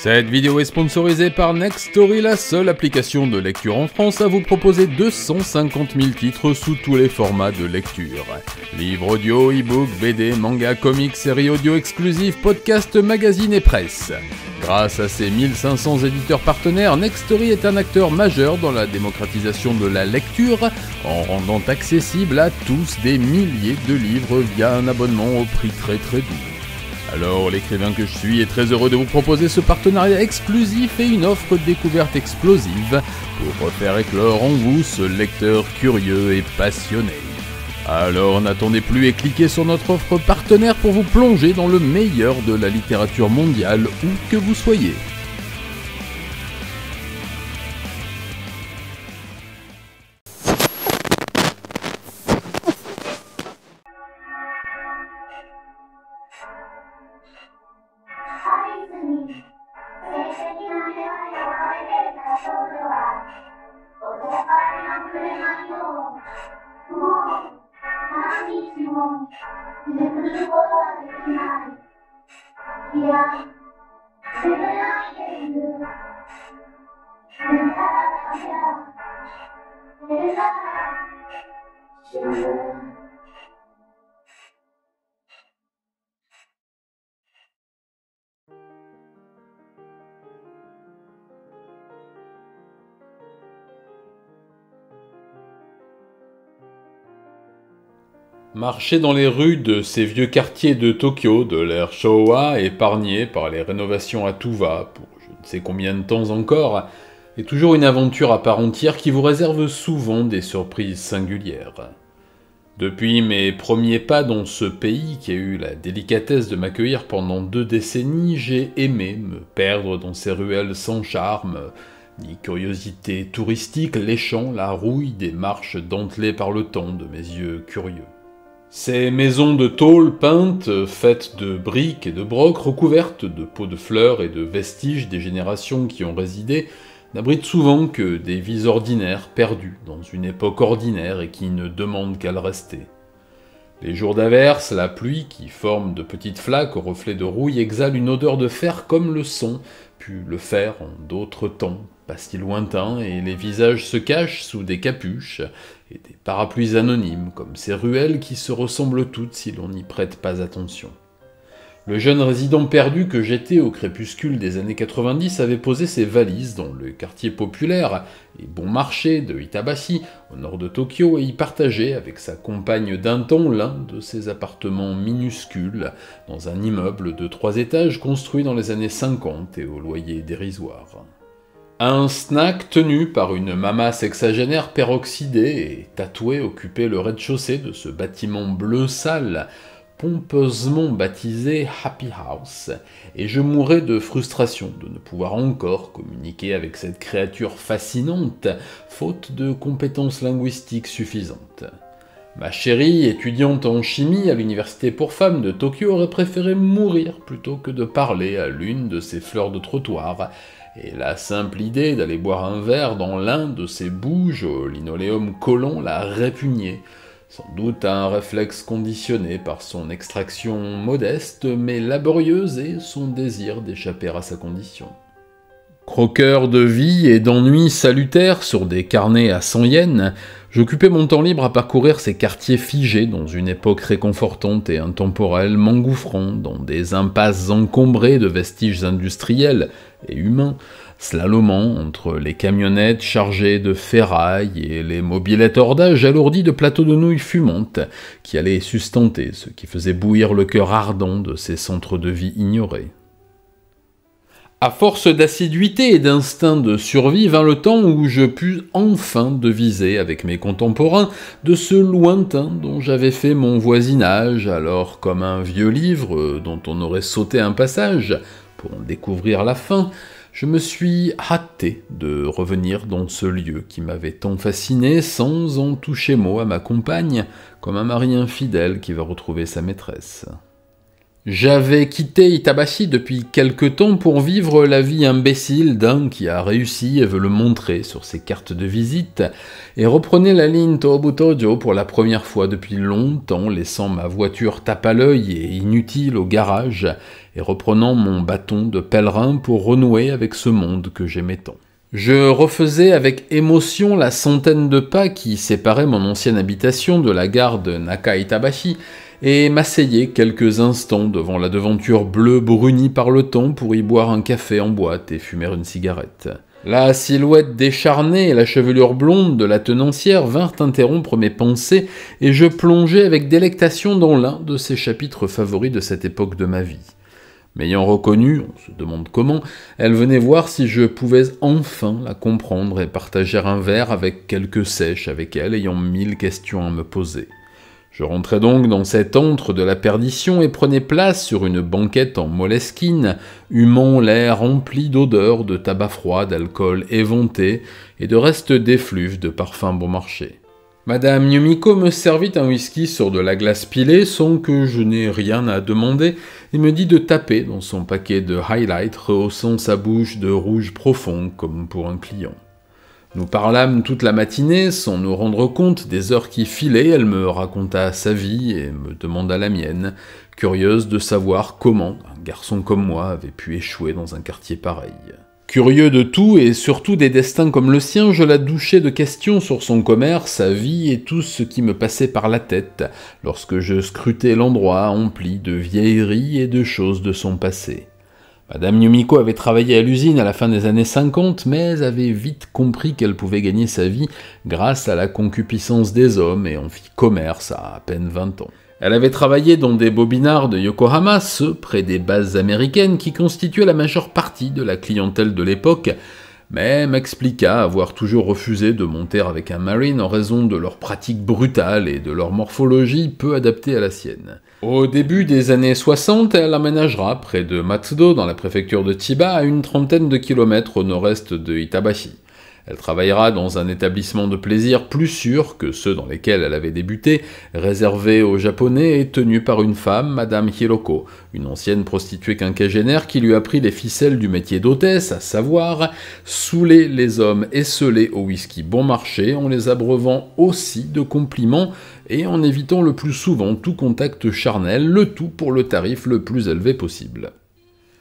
Cette vidéo est sponsorisée par Nextory, la seule application de lecture en France à vous proposer 250 000 titres sous tous les formats de lecture. Livres audio, e-book, BD, manga, comics, séries audio exclusives, podcasts, magazines et presse. Grâce à ses 1500 éditeurs partenaires, Nextory est un acteur majeur dans la démocratisation de la lecture en rendant accessible à tous des milliers de livres via un abonnement au prix très très doux. Alors, l'écrivain que je suis est très heureux de vous proposer ce partenariat exclusif et une offre découverte explosive pour refaire éclore en vous ce lecteur curieux et passionné. Alors n'attendez plus et cliquez sur notre offre partenaire pour vous plonger dans le meilleur de la littérature mondiale où que vous soyez. Marcher dans les rues de ces vieux quartiers de Tokyo de l'ère Showa, épargnés par les rénovations à tout va pour je ne sais combien de temps encore, est toujours une aventure à part entière qui vous réserve souvent des surprises singulières. Depuis mes premiers pas dans ce pays qui a eu la délicatesse de m'accueillir pendant deux décennies, j'ai aimé me perdre dans ces ruelles sans charme, ni curiosité touristique léchant la rouille des marches dentelées par le temps de mes yeux curieux. Ces maisons de tôle peintes, faites de briques et de brocs, recouvertes de pots de fleurs et de vestiges des générations qui ont résidé, n'abritent souvent que des vies ordinaires perdues dans une époque ordinaire et qui ne demandent qu'à le rester. Les jours d'averse, la pluie, qui forme de petites flaques aux reflets de rouille, exhale une odeur de fer comme le son, pu le fer en d'autres temps, pas si lointain, et les visages se cachent sous des capuches et des parapluies anonymes, comme ces ruelles qui se ressemblent toutes si l'on n'y prête pas attention. Le jeune résident perdu que j'étais au crépuscule des années 90 avait posé ses valises dans le quartier populaire et bon marché de Itabashi, au nord de Tokyo, et y partageait avec sa compagne d'un temps l'un de ses appartements minuscules dans un immeuble de trois étages construit dans les années 50 et au loyer dérisoire. Un snack tenu par une mama sexagénaire peroxydée et tatouée occupait le rez-de-chaussée de ce bâtiment bleu sale, pompeusement baptisé Happy House, et je mourais de frustration de ne pouvoir encore communiquer avec cette créature fascinante, faute de compétences linguistiques suffisantes. Ma chérie, étudiante en chimie à l'université pour femmes de Tokyo, aurait préféré mourir plutôt que de parler à l'une de ces fleurs de trottoir, et la simple idée d'aller boire un verre dans l'un de ces bouges au linoléum colon la répugnait, sans doute un réflexe conditionné par son extraction modeste mais laborieuse et son désir d'échapper à sa condition. Croqueur de vie et d'ennuis salutaires sur des carnets à 100 yens, J'occupais mon temps libre à parcourir ces quartiers figés dans une époque réconfortante et intemporelle, m'engouffrant dans des impasses encombrées de vestiges industriels et humains, slalomant entre les camionnettes chargées de ferraille et les mobilettes hors alourdis de plateaux de nouilles fumantes qui allaient sustenter ce qui faisait bouillir le cœur ardent de ces centres de vie ignorés. À force d'assiduité et d'instinct de survie vint le temps où je pus enfin deviser avec mes contemporains de ce lointain dont j'avais fait mon voisinage, alors comme un vieux livre dont on aurait sauté un passage pour en découvrir la fin, je me suis hâté de revenir dans ce lieu qui m'avait tant fasciné sans en toucher mot à ma compagne, comme un mari infidèle qui va retrouver sa maîtresse. J'avais quitté Itabashi depuis quelque temps pour vivre la vie imbécile d'un qui a réussi et veut le montrer sur ses cartes de visite, et reprenais la ligne Tojo pour la première fois depuis longtemps, laissant ma voiture tape à l'œil et inutile au garage, et reprenant mon bâton de pèlerin pour renouer avec ce monde que j'aimais tant. Je refaisais avec émotion la centaine de pas qui séparait mon ancienne habitation de la gare de Itabashi, et m'asseyais quelques instants devant la devanture bleue brunie par le temps pour y boire un café en boîte et fumer une cigarette. La silhouette décharnée et la chevelure blonde de la tenancière vinrent interrompre mes pensées, et je plongeai avec délectation dans l'un de ses chapitres favoris de cette époque de ma vie. M'ayant reconnue, on se demande comment, elle venait voir si je pouvais enfin la comprendre et partager un verre avec quelques sèches avec elle ayant mille questions à me poser. Je rentrais donc dans cet antre de la perdition et prenais place sur une banquette en moleskine, humant l'air rempli d'odeurs de tabac froid, d'alcool éventé et de restes d'effluves de parfums bon marché. Madame Yumiko me servit un whisky sur de la glace pilée sans que je n'aie rien à demander et me dit de taper dans son paquet de highlights rehaussant sa bouche de rouge profond comme pour un client. Nous parlâmes toute la matinée sans nous rendre compte des heures qui filaient, elle me raconta sa vie et me demanda la mienne, curieuse de savoir comment un garçon comme moi avait pu échouer dans un quartier pareil. Curieux de tout et surtout des destins comme le sien, je la douchai de questions sur son commerce, sa vie et tout ce qui me passait par la tête lorsque je scrutais l'endroit empli de vieilleries et de choses de son passé. Madame Yumiko avait travaillé à l'usine à la fin des années 50, mais avait vite compris qu'elle pouvait gagner sa vie grâce à la concupiscence des hommes et en fit commerce à à peine 20 ans. Elle avait travaillé dans des bobinards de Yokohama, ceux près des bases américaines qui constituaient la majeure partie de la clientèle de l'époque, mais m'expliqua avoir toujours refusé de monter avec un marine en raison de leur pratique brutale et de leur morphologie peu adaptée à la sienne. Au début des années 60, elle aménagera près de Matsudo dans la préfecture de Chiba à une trentaine de kilomètres au nord-est de Itabashi. Elle travaillera dans un établissement de plaisir plus sûr que ceux dans lesquels elle avait débuté, réservé aux Japonais et tenu par une femme, Madame Hiroko, une ancienne prostituée quinquagénaire qui lui a pris les ficelles du métier d'hôtesse, à savoir saouler les hommes et au whisky bon marché en les abreuvant aussi de compliments et en évitant le plus souvent tout contact charnel, le tout pour le tarif le plus élevé possible.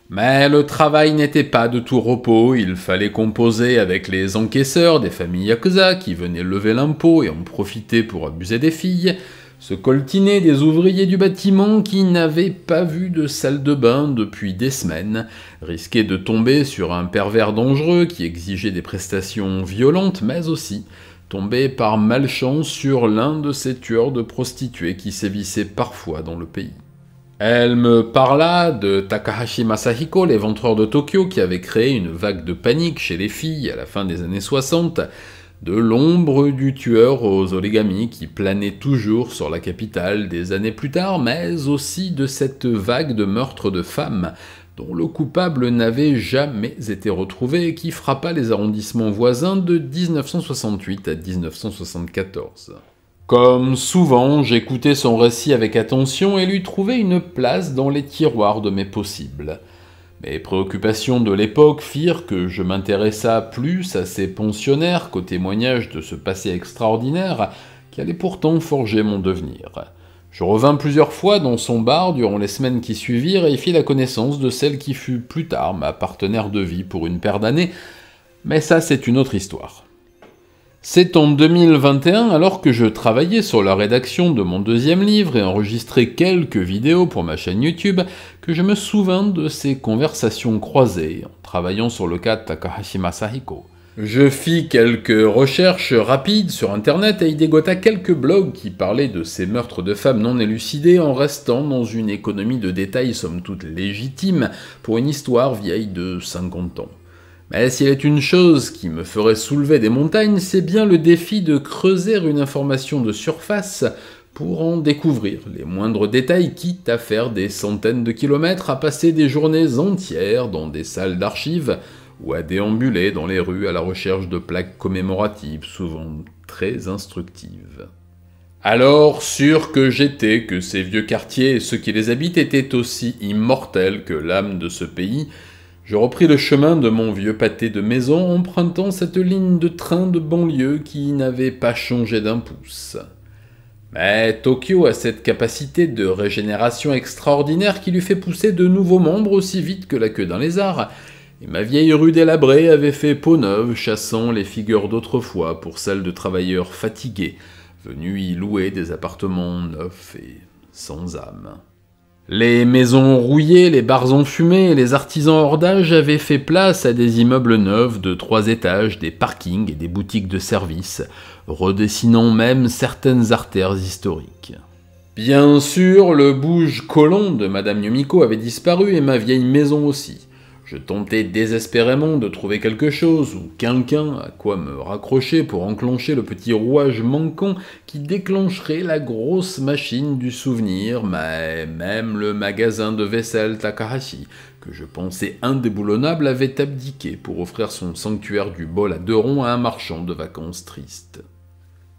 Mais le travail n'était pas de tout repos, il fallait composer avec les encaisseurs des familles yakuza qui venaient lever l'impôt et en profiter pour abuser des filles, se coltiner des ouvriers du bâtiment qui n'avaient pas vu de salle de bain depuis des semaines, risquer de tomber sur un pervers dangereux qui exigeait des prestations violentes, mais aussi tomber par malchance sur l'un de ces tueurs de prostituées qui sévissaient parfois dans le pays. Elle me parla de Takahashi Masahiko, l'éventreur de Tokyo, qui avait créé une vague de panique chez les filles à la fin des années 60, de l'ombre du tueur aux origamis qui planait toujours sur la capitale des années plus tard, mais aussi de cette vague de meurtres de femmes dont le coupable n'avait jamais été retrouvé et qui frappa les arrondissements voisins de 1968 à 1974. Comme souvent, j'écoutais son récit avec attention et lui trouvais une place dans les tiroirs de mes possibles. Mes préoccupations de l'époque firent que je m'intéressa plus à ses pensionnaires qu'aux témoignages de ce passé extraordinaire qui allait pourtant forger mon devenir. Je revins plusieurs fois dans son bar durant les semaines qui suivirent et fis la connaissance de celle qui fut plus tard ma partenaire de vie pour une paire d'années, mais ça c'est une autre histoire. C'est en 2021, alors que je travaillais sur la rédaction de mon deuxième livre et enregistrais quelques vidéos pour ma chaîne YouTube, que je me souvins de ces conversations croisées en travaillant sur le cas de Takahashi Masahiko. Je fis quelques recherches rapides sur internet et y dégota quelques blogs qui parlaient de ces meurtres de femmes non élucidés en restant dans une économie de détails somme toute légitime pour une histoire vieille de 50 ans. Mais s'il est une chose qui me ferait soulever des montagnes, c'est bien le défi de creuser une information de surface pour en découvrir les moindres détails, quitte à faire des centaines de kilomètres, à passer des journées entières dans des salles d'archives ou à déambuler dans les rues à la recherche de plaques commémoratives, souvent très instructives. Alors, sûr que j'étais que ces vieux quartiers et ceux qui les habitent étaient aussi immortels que l'âme de ce pays, je repris le chemin de mon vieux pâté de maison, empruntant cette ligne de train de banlieue qui n'avait pas changé d'un pouce. Mais Tokyo a cette capacité de régénération extraordinaire qui lui fait pousser de nouveaux membres aussi vite que la queue d'un lézard, et ma vieille rue délabrée avait fait peau neuve, chassant les figures d'autrefois pour celles de travailleurs fatigués, venus y louer des appartements neufs et sans âme. Les maisons rouillées, les bars enfumés et les artisans hors d'âge avaient fait place à des immeubles neufs de trois étages, des parkings et des boutiques de service, redessinant même certaines artères historiques. Bien sûr, le bouge colon de Madame Yumiko avait disparu et ma vieille maison aussi. Je tentais désespérément de trouver quelque chose ou quelqu'un à quoi me raccrocher pour enclencher le petit rouage manquant qui déclencherait la grosse machine du souvenir, mais même le magasin de vaisselle Takahashi, que je pensais indéboulonnable, avait abdiqué pour offrir son sanctuaire du bol à deux ronds à un marchand de vacances triste.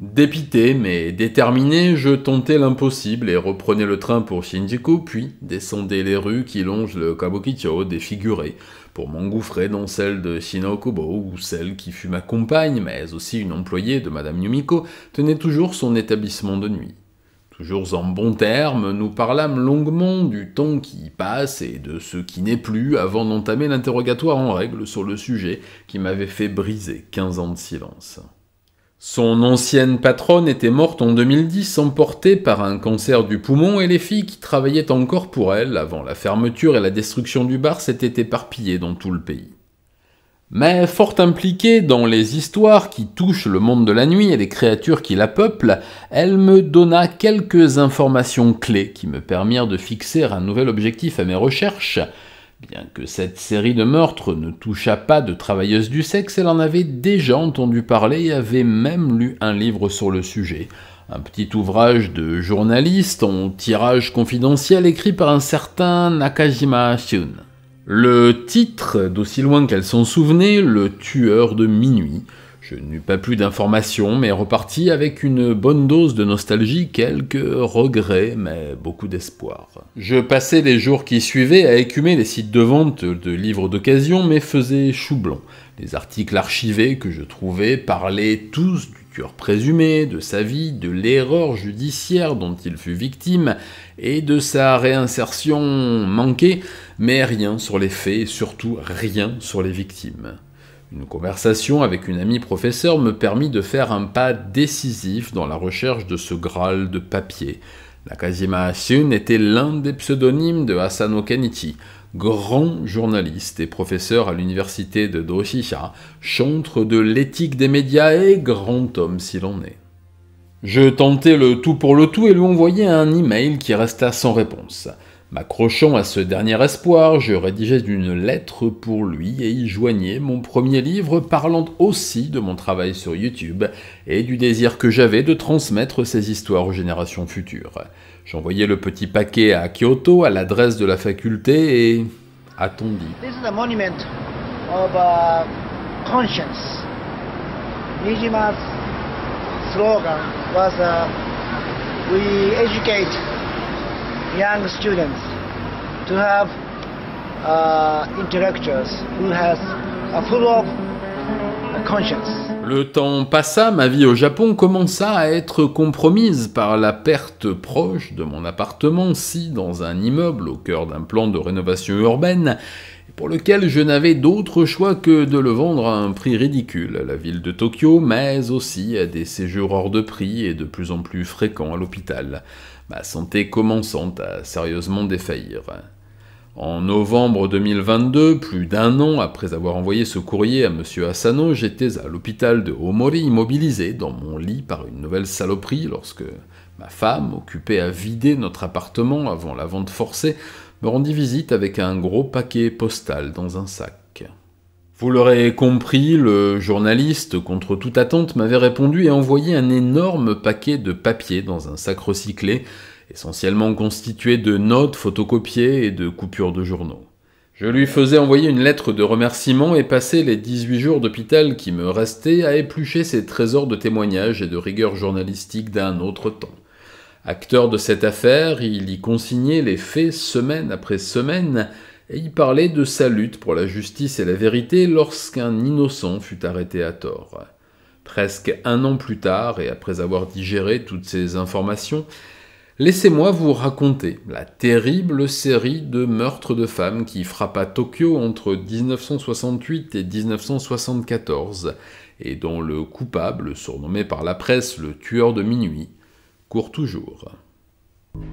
Dépité mais déterminé, je tentais l'impossible et reprenais le train pour Shinjuku, puis descendais les rues qui longent le Kabukicho défiguré, pour m'engouffrer dans celle de Shinokubo, où celle qui fut ma compagne, mais aussi une employée de Madame Yumiko, tenait toujours son établissement de nuit. Toujours en bons termes, nous parlâmes longuement du temps qui passe et de ce qui n'est plus avant d'entamer l'interrogatoire en règle sur le sujet qui m'avait fait briser quinze ans de silence. Son ancienne patronne était morte en 2010, emportée par un cancer du poumon, et les filles qui travaillaient encore pour elle avant la fermeture et la destruction du bar s'étaient éparpillées dans tout le pays. Mais fort impliquée dans les histoires qui touchent le monde de la nuit et les créatures qui la peuplent, elle me donna quelques informations clés qui me permirent de fixer un nouvel objectif à mes recherches, Bien que cette série de meurtres ne toucha pas de travailleuses du sexe, elle en avait déjà entendu parler et avait même lu un livre sur le sujet. Un petit ouvrage de journaliste en tirage confidentiel écrit par un certain Nakajima Shun. Le titre, d'aussi loin qu'elle s'en souvenait, Le tueur de minuit, je n'eus pas plus d'informations, mais repartis avec une bonne dose de nostalgie, quelques regrets, mais beaucoup d'espoir. Je passais les jours qui suivaient à écumer les sites de vente de livres d'occasion, mais faisais chou blanc. Les articles archivés que je trouvais parlaient tous du tueur présumé, de sa vie, de l'erreur judiciaire dont il fut victime, et de sa réinsertion manquée, mais rien sur les faits, et surtout rien sur les victimes. Une conversation avec une amie professeure me permit de faire un pas décisif dans la recherche de ce Graal de papier. Nakajima Asun était l'un des pseudonymes de Asano Kenichi, grand journaliste et professeur à l'université de Doshisha, chantre de l'éthique des médias et grand homme s'il en est. Je tentai le tout pour le tout et lui envoyai un email qui resta sans réponse. M'accrochant à ce dernier espoir, je rédigeais une lettre pour lui et y joignais mon premier livre parlant aussi de mon travail sur YouTube et du désir que j'avais de transmettre ces histoires aux générations futures. J'envoyais le petit paquet à Kyoto à l'adresse de la faculté et This is a monument of a uh, conscience young students to have uh, intellectuals who has a full of le temps passa, ma vie au Japon commença à être compromise par la perte proche de mon appartement, si dans un immeuble au cœur d'un plan de rénovation urbaine, pour lequel je n'avais d'autre choix que de le vendre à un prix ridicule à la ville de Tokyo, mais aussi à des séjours hors de prix et de plus en plus fréquents à l'hôpital ma santé commençant à sérieusement défaillir. En novembre 2022, plus d'un an après avoir envoyé ce courrier à M. Asano, j'étais à l'hôpital de Omori immobilisé dans mon lit par une nouvelle saloperie lorsque ma femme, occupée à vider notre appartement avant la vente forcée, me rendit visite avec un gros paquet postal dans un sac. Vous l'aurez compris, le journaliste, contre toute attente, m'avait répondu et envoyé un énorme paquet de papiers dans un sac recyclé, essentiellement constitué de notes photocopiées et de coupures de journaux. Je lui faisais envoyer une lettre de remerciement et passer les 18 jours d'hôpital qui me restaient à éplucher ces trésors de témoignages et de rigueur journalistique d'un autre temps. Acteur de cette affaire, il y consignait les faits semaine après semaine, et il parlait de sa lutte pour la justice et la vérité lorsqu'un innocent fut arrêté à tort. Presque un an plus tard, et après avoir digéré toutes ces informations, laissez-moi vous raconter la terrible série de meurtres de femmes qui frappa Tokyo entre 1968 et 1974, et dont le coupable, surnommé par la presse le tueur de minuit, court toujours.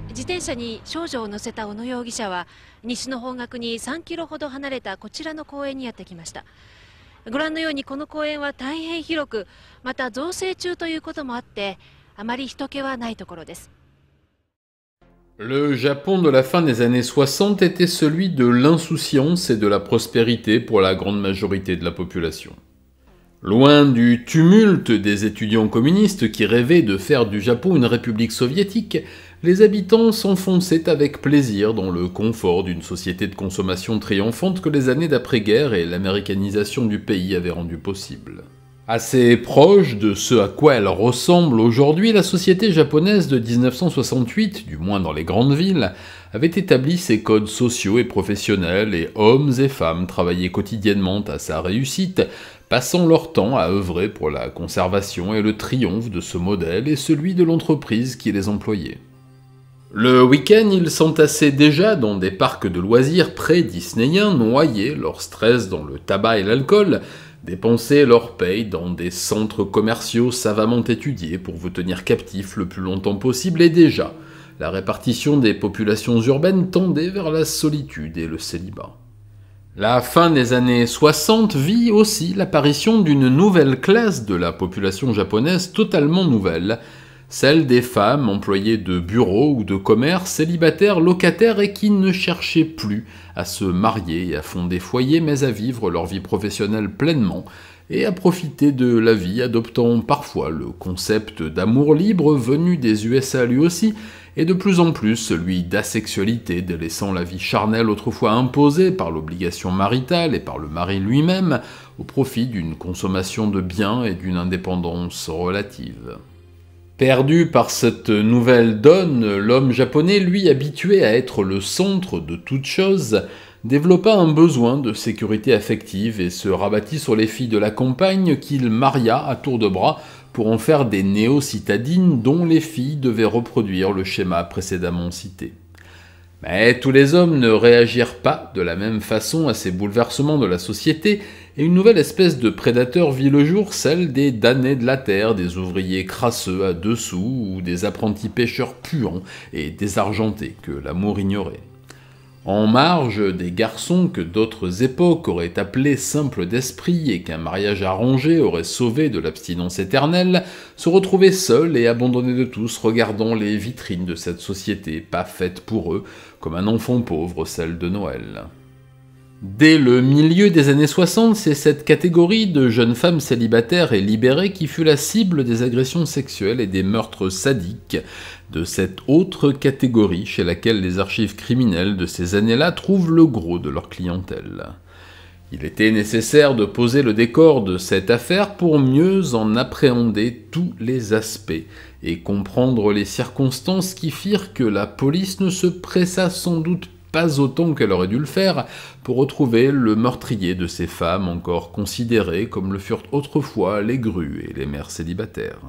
自転車に少女を乗せた小野容疑者は西の方角に3キロほど離れたこちらの公園にやってきましたご覧のようにこの公園は大変広くまた造成中ということもあってあまり人気はないところです Le Japon de la fin des années 60 était celui de l'insouciance et de la prospérité pour la grande majorité de la population. Loin du tumulte des étudiants communistes qui rêvaient de faire du Japon une république soviétique, les habitants s'enfonçaient avec plaisir dans le confort d'une société de consommation triomphante que les années d'après-guerre et l'américanisation du pays avaient rendu possible. Assez proche de ce à quoi elle ressemble aujourd'hui, la société japonaise de 1968, du moins dans les grandes villes, avait établi ses codes sociaux et professionnels et hommes et femmes travaillaient quotidiennement à sa réussite, passant leur temps à œuvrer pour la conservation et le triomphe de ce modèle et celui de l'entreprise qui les employait. Le week-end, ils s'entassaient déjà dans des parcs de loisirs près disneyens noyés leur stress dans le tabac et l'alcool, dépensaient leur paye dans des centres commerciaux savamment étudiés pour vous tenir captif le plus longtemps possible, et déjà, la répartition des populations urbaines tendait vers la solitude et le célibat. La fin des années 60 vit aussi l'apparition d'une nouvelle classe de la population japonaise totalement nouvelle, celle des femmes employées de bureaux ou de commerce, célibataires, locataires et qui ne cherchaient plus à se marier et à fonder foyer, mais à vivre leur vie professionnelle pleinement et à profiter de la vie, adoptant parfois le concept d'amour libre venu des USA lui aussi, et de plus en plus celui d'asexualité, délaissant la vie charnelle autrefois imposée par l'obligation maritale et par le mari lui-même, au profit d'une consommation de biens et d'une indépendance relative. Perdu par cette nouvelle donne, l'homme japonais, lui habitué à être le centre de toutes choses, développa un besoin de sécurité affective et se rabattit sur les filles de la campagne qu'il maria à tour de bras pour en faire des néo-citadines dont les filles devaient reproduire le schéma précédemment cité. Mais tous les hommes ne réagirent pas de la même façon à ces bouleversements de la société et une nouvelle espèce de prédateur vit le jour, celle des damnés de la terre, des ouvriers crasseux à deux sous ou des apprentis pêcheurs puants et désargentés que l'amour ignorait. En marge des garçons que d'autres époques auraient appelés simples d'esprit et qu'un mariage arrangé aurait sauvé de l'abstinence éternelle, se retrouvaient seuls et abandonnés de tous, regardant les vitrines de cette société pas faite pour eux, comme un enfant pauvre celle de Noël. Dès le milieu des années 60, c'est cette catégorie de jeunes femmes célibataires et libérées qui fut la cible des agressions sexuelles et des meurtres sadiques de cette autre catégorie chez laquelle les archives criminelles de ces années-là trouvent le gros de leur clientèle. Il était nécessaire de poser le décor de cette affaire pour mieux en appréhender tous les aspects et comprendre les circonstances qui firent que la police ne se pressa sans doute pas autant qu'elle aurait dû le faire, pour retrouver le meurtrier de ces femmes encore considérées comme le furent autrefois les grues et les mères célibataires.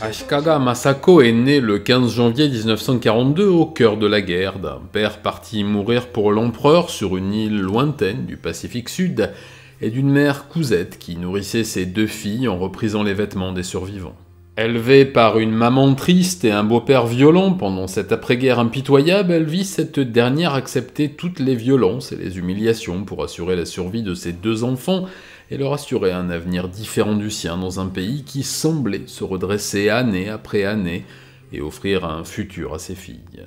Ashikaga Masako est né le 15 janvier 1942 au cœur de la guerre d'un père parti mourir pour l'empereur sur une île lointaine du Pacifique Sud et d'une mère cousette qui nourrissait ses deux filles en reprisant les vêtements des survivants. Élevée par une maman triste et un beau-père violent pendant cette après-guerre impitoyable, elle vit cette dernière accepter toutes les violences et les humiliations pour assurer la survie de ses deux enfants et leur assurer un avenir différent du sien dans un pays qui semblait se redresser année après année et offrir un futur à ses filles.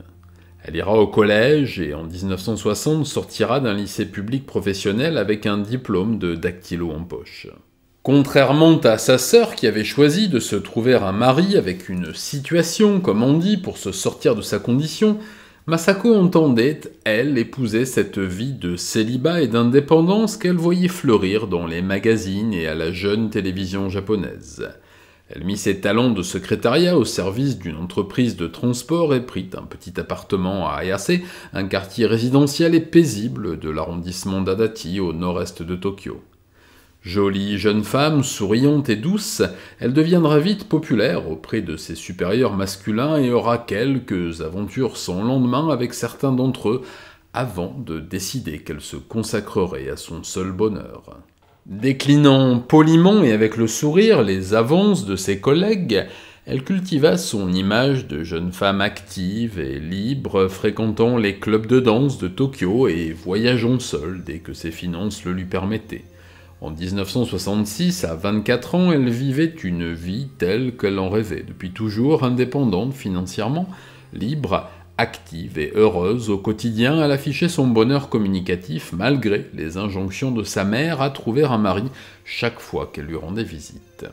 Elle ira au collège et en 1960 sortira d'un lycée public professionnel avec un diplôme de dactylo en poche. Contrairement à sa sœur qui avait choisi de se trouver un mari avec une situation, comme on dit, pour se sortir de sa condition, Masako entendait, elle, épouser cette vie de célibat et d'indépendance qu'elle voyait fleurir dans les magazines et à la jeune télévision japonaise. Elle mit ses talents de secrétariat au service d'une entreprise de transport et prit un petit appartement à Ayase, un quartier résidentiel et paisible de l'arrondissement d'Adati au nord-est de Tokyo. Jolie jeune femme, souriante et douce, elle deviendra vite populaire auprès de ses supérieurs masculins et aura quelques aventures sans lendemain avec certains d'entre eux avant de décider qu'elle se consacrerait à son seul bonheur. Déclinant poliment et avec le sourire les avances de ses collègues, elle cultiva son image de jeune femme active et libre, fréquentant les clubs de danse de Tokyo et voyageant seule dès que ses finances le lui permettaient. En 1966, à 24 ans, elle vivait une vie telle qu'elle en rêvait, depuis toujours indépendante financièrement, libre active et heureuse au quotidien, elle affichait son bonheur communicatif malgré les injonctions de sa mère à trouver un mari chaque fois qu'elle lui rendait visite.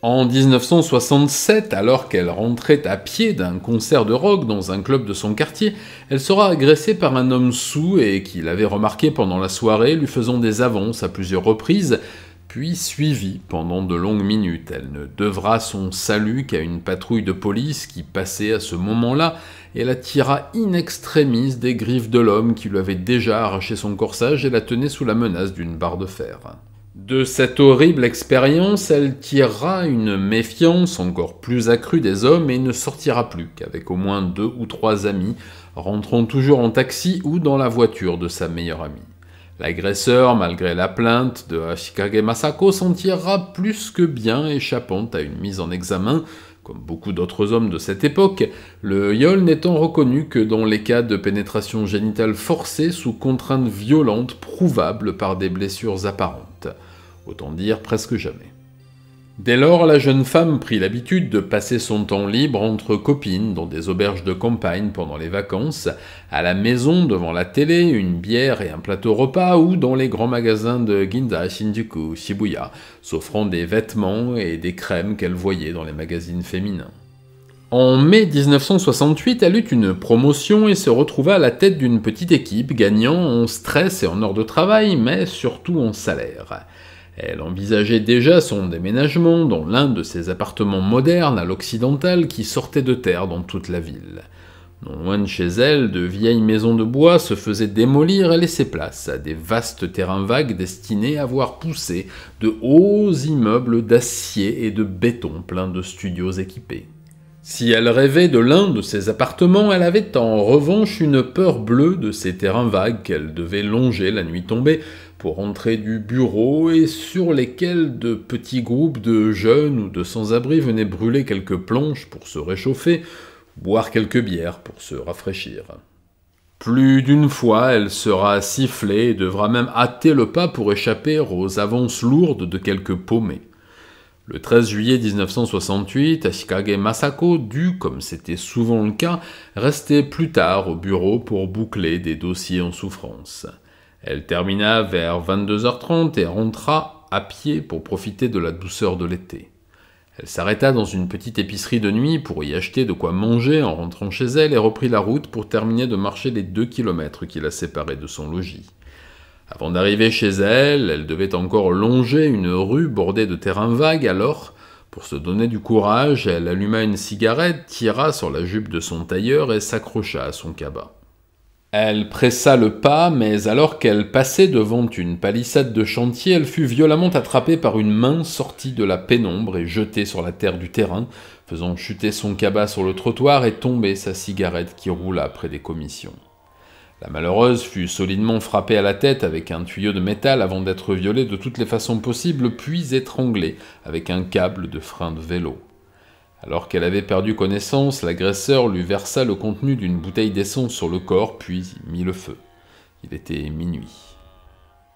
En 1967, alors qu'elle rentrait à pied d'un concert de rock dans un club de son quartier, elle sera agressée par un homme sous et qui l'avait remarqué pendant la soirée, lui faisant des avances à plusieurs reprises, puis suivie pendant de longues minutes. Elle ne devra son salut qu'à une patrouille de police qui passait à ce moment-là et la tira in extremis des griffes de l'homme qui lui avait déjà arraché son corsage et la tenait sous la menace d'une barre de fer. De cette horrible expérience, elle tirera une méfiance encore plus accrue des hommes et ne sortira plus qu'avec au moins deux ou trois amis, rentrant toujours en taxi ou dans la voiture de sa meilleure amie. L'agresseur, malgré la plainte de Ashikage Masako, s'en tirera plus que bien, échappant à une mise en examen, comme beaucoup d'autres hommes de cette époque, le yol n'étant reconnu que dans les cas de pénétration génitale forcée sous contrainte violente prouvable par des blessures apparentes. Autant dire presque jamais. Dès lors, la jeune femme prit l'habitude de passer son temps libre entre copines dans des auberges de campagne pendant les vacances, à la maison devant la télé, une bière et un plateau repas ou dans les grands magasins de Ginza, Shinjuku, Shibuya, s'offrant des vêtements et des crèmes qu'elle voyait dans les magazines féminins. En mai 1968, elle eut une promotion et se retrouva à la tête d'une petite équipe, gagnant en stress et en heures de travail, mais surtout en salaire. Elle envisageait déjà son déménagement dans l'un de ces appartements modernes à l'occidental qui sortaient de terre dans toute la ville. Non loin de chez elle, de vieilles maisons de bois se faisaient démolir et laisser place à des vastes terrains vagues destinés à voir pousser de hauts immeubles d'acier et de béton pleins de studios équipés. Si elle rêvait de l'un de ses appartements, elle avait en revanche une peur bleue de ces terrains vagues qu'elle devait longer la nuit tombée pour entrer du bureau et sur lesquels de petits groupes de jeunes ou de sans-abri venaient brûler quelques planches pour se réchauffer, boire quelques bières pour se rafraîchir. Plus d'une fois, elle sera sifflée et devra même hâter le pas pour échapper aux avances lourdes de quelques paumés. Le 13 juillet 1968, Ashikage Masako dut, comme c'était souvent le cas, rester plus tard au bureau pour boucler des dossiers en souffrance. Elle termina vers 22h30 et rentra à pied pour profiter de la douceur de l'été. Elle s'arrêta dans une petite épicerie de nuit pour y acheter de quoi manger en rentrant chez elle et reprit la route pour terminer de marcher les deux kilomètres qui la séparaient de son logis. Avant d'arriver chez elle, elle devait encore longer une rue bordée de terrains vagues, alors, pour se donner du courage, elle alluma une cigarette, tira sur la jupe de son tailleur et s'accrocha à son cabas. Elle pressa le pas, mais alors qu'elle passait devant une palissade de chantier, elle fut violemment attrapée par une main sortie de la pénombre et jetée sur la terre du terrain, faisant chuter son cabas sur le trottoir et tomber sa cigarette qui roula près des commissions. La malheureuse fut solidement frappée à la tête avec un tuyau de métal avant d'être violée de toutes les façons possibles, puis étranglée avec un câble de frein de vélo. Alors qu'elle avait perdu connaissance, l'agresseur lui versa le contenu d'une bouteille d'essence sur le corps, puis mit le feu. Il était minuit.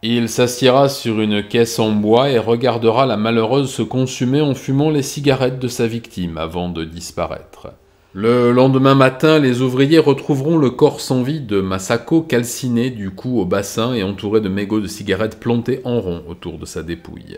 Il s'assiera sur une caisse en bois et regardera la malheureuse se consumer en fumant les cigarettes de sa victime avant de disparaître. Le lendemain matin, les ouvriers retrouveront le corps sans vie de Masako calciné du cou au bassin et entouré de mégots de cigarettes plantés en rond autour de sa dépouille.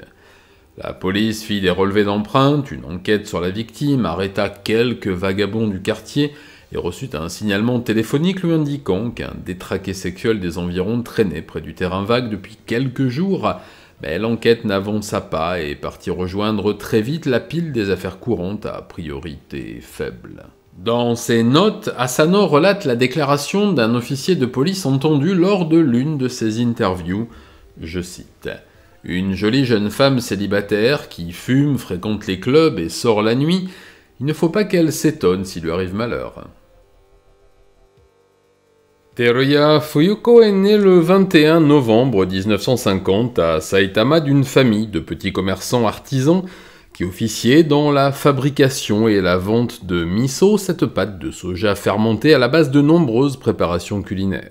La police fit des relevés d'empreintes, une enquête sur la victime, arrêta quelques vagabonds du quartier et reçut un signalement téléphonique lui indiquant qu'un détraqué sexuel des environs traînait près du terrain vague depuis quelques jours, mais l'enquête n'avança pas et partit rejoindre très vite la pile des affaires courantes à priorité faible. Dans ses notes, Asano relate la déclaration d'un officier de police entendu lors de l'une de ses interviews. Je cite Une jolie jeune femme célibataire qui fume, fréquente les clubs et sort la nuit, il ne faut pas qu'elle s'étonne s'il lui arrive malheur. Teruya Fuyuko est née le 21 novembre 1950 à Saitama d'une famille de petits commerçants artisans qui officiait dans la fabrication et la vente de miso, cette pâte de soja fermentée à la base de nombreuses préparations culinaires.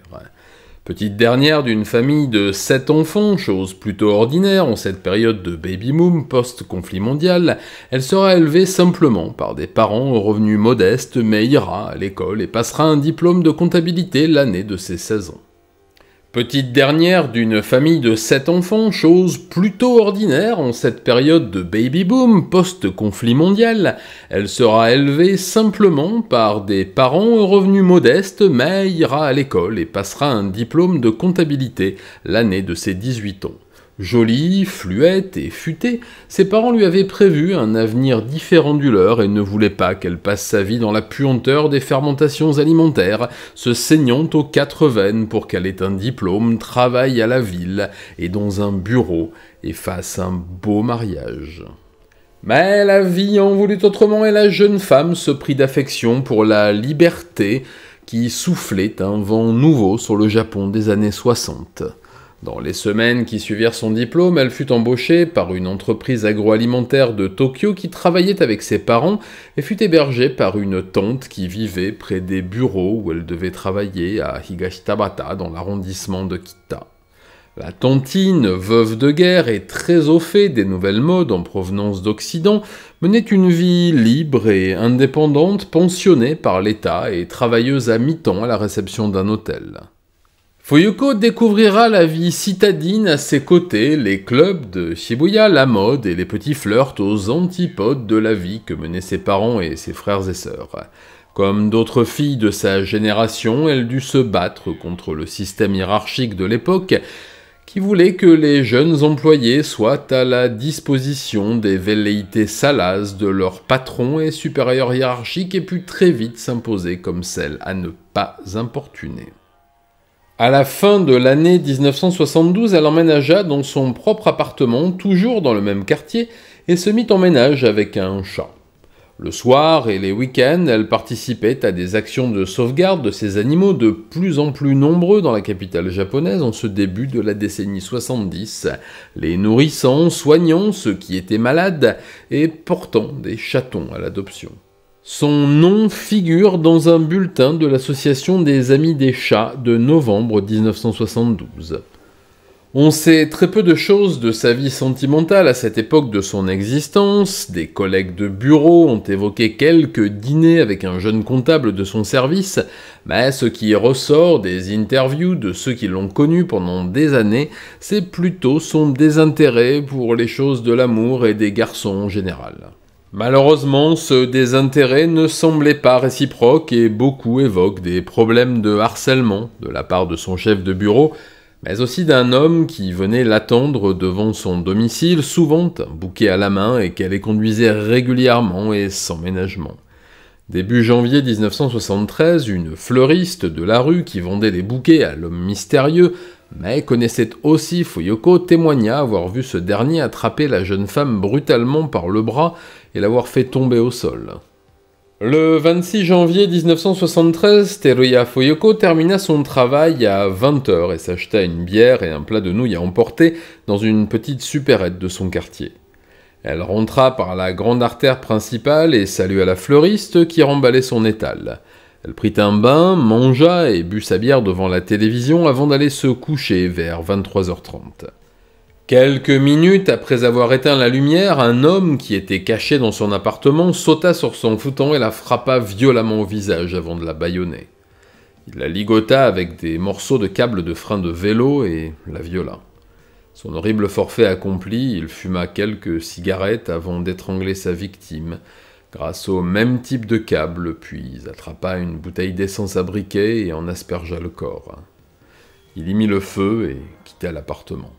Petite dernière d'une famille de 7 enfants, chose plutôt ordinaire en cette période de baby-boom post-conflit mondial, elle sera élevée simplement par des parents aux revenus modestes mais ira à l'école et passera un diplôme de comptabilité l'année de ses 16 ans. Petite dernière d'une famille de 7 enfants, chose plutôt ordinaire en cette période de baby boom post-conflit mondial, elle sera élevée simplement par des parents aux revenus modestes mais ira à l'école et passera un diplôme de comptabilité l'année de ses 18 ans. Jolie, fluette et futée, ses parents lui avaient prévu un avenir différent du leur et ne voulaient pas qu'elle passe sa vie dans la puanteur des fermentations alimentaires, se saignant aux quatre veines pour qu'elle ait un diplôme, travaille à la ville et dans un bureau et fasse un beau mariage. Mais la vie en voulut autrement et la jeune femme se prit d'affection pour la liberté qui soufflait un vent nouveau sur le Japon des années 60. Dans les semaines qui suivirent son diplôme, elle fut embauchée par une entreprise agroalimentaire de Tokyo qui travaillait avec ses parents et fut hébergée par une tante qui vivait près des bureaux où elle devait travailler à Higashitabata dans l'arrondissement de Kita. La tontine, veuve de guerre et très au fait des nouvelles modes en provenance d'Occident, menait une vie libre et indépendante, pensionnée par l'État et travailleuse à mi-temps à la réception d'un hôtel. Fuyuko découvrira la vie citadine à ses côtés, les clubs de Shibuya, la mode et les petits flirts aux antipodes de la vie que menaient ses parents et ses frères et sœurs. Comme d'autres filles de sa génération, elle dut se battre contre le système hiérarchique de l'époque qui voulait que les jeunes employés soient à la disposition des velléités salaces de leurs patrons et supérieurs hiérarchiques et put très vite s'imposer comme celle à ne pas importuner. À la fin de l'année 1972, elle emménagea dans son propre appartement, toujours dans le même quartier, et se mit en ménage avec un chat. Le soir et les week-ends, elle participait à des actions de sauvegarde de ces animaux de plus en plus nombreux dans la capitale japonaise en ce début de la décennie 70, les nourrissant, soignant ceux qui étaient malades et portant des chatons à l'adoption. Son nom figure dans un bulletin de l'Association des Amis des Chats de novembre 1972. On sait très peu de choses de sa vie sentimentale à cette époque de son existence. Des collègues de bureau ont évoqué quelques dîners avec un jeune comptable de son service, mais ce qui ressort des interviews de ceux qui l'ont connu pendant des années, c'est plutôt son désintérêt pour les choses de l'amour et des garçons en général. Malheureusement, ce désintérêt ne semblait pas réciproque et beaucoup évoquent des problèmes de harcèlement de la part de son chef de bureau, mais aussi d'un homme qui venait l'attendre devant son domicile, souvent un bouquet à la main et qu'elle conduisait régulièrement et sans ménagement. Début janvier 1973, une fleuriste de la rue qui vendait des bouquets à l'homme mystérieux mais connaissait aussi Fuyoko, témoigna avoir vu ce dernier attraper la jeune femme brutalement par le bras et l'avoir fait tomber au sol. Le 26 janvier 1973, Teruya Fuyoko termina son travail à 20h et s'acheta une bière et un plat de nouilles à emporter dans une petite supérette de son quartier. Elle rentra par la grande artère principale et salua la fleuriste qui remballait son étal. Elle prit un bain, mangea et but sa bière devant la télévision avant d'aller se coucher vers 23h30. Quelques minutes après avoir éteint la lumière, un homme qui était caché dans son appartement sauta sur son fouton et la frappa violemment au visage avant de la bâillonner. Il la ligota avec des morceaux de câbles de frein de vélo et la viola. Son horrible forfait accompli, il fuma quelques cigarettes avant d'étrangler sa victime, grâce au même type de câble, puis attrapa une bouteille d'essence à briquet et en aspergea le corps. Il y mit le feu et quitta l'appartement.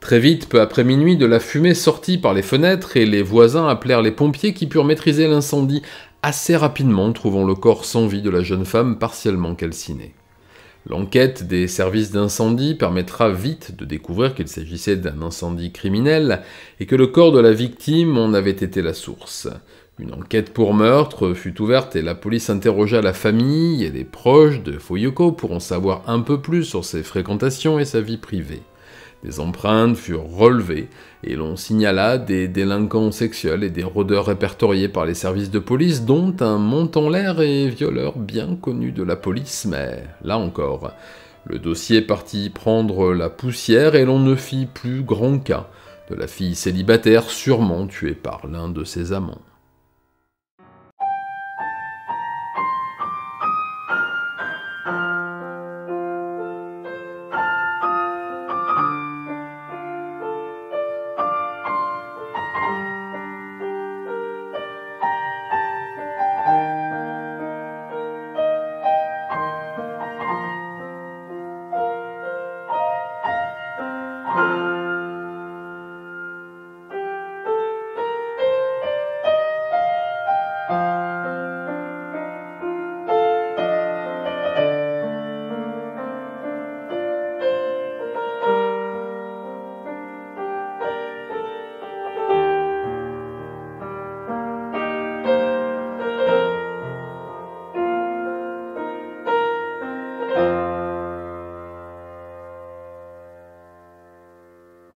Très vite, peu après minuit, de la fumée sortit par les fenêtres et les voisins appelèrent les pompiers qui purent maîtriser l'incendie assez rapidement, trouvant le corps sans vie de la jeune femme partiellement calcinée. L'enquête des services d'incendie permettra vite de découvrir qu'il s'agissait d'un incendie criminel et que le corps de la victime en avait été la source. Une enquête pour meurtre fut ouverte et la police interrogea la famille et les proches de Foyoko pour en savoir un peu plus sur ses fréquentations et sa vie privée. Des empreintes furent relevées et l'on signala des délinquants sexuels et des rôdeurs répertoriés par les services de police, dont un montant-l'air et violeur bien connu de la police, mais là encore, le dossier partit prendre la poussière et l'on ne fit plus grand cas de la fille célibataire sûrement tuée par l'un de ses amants.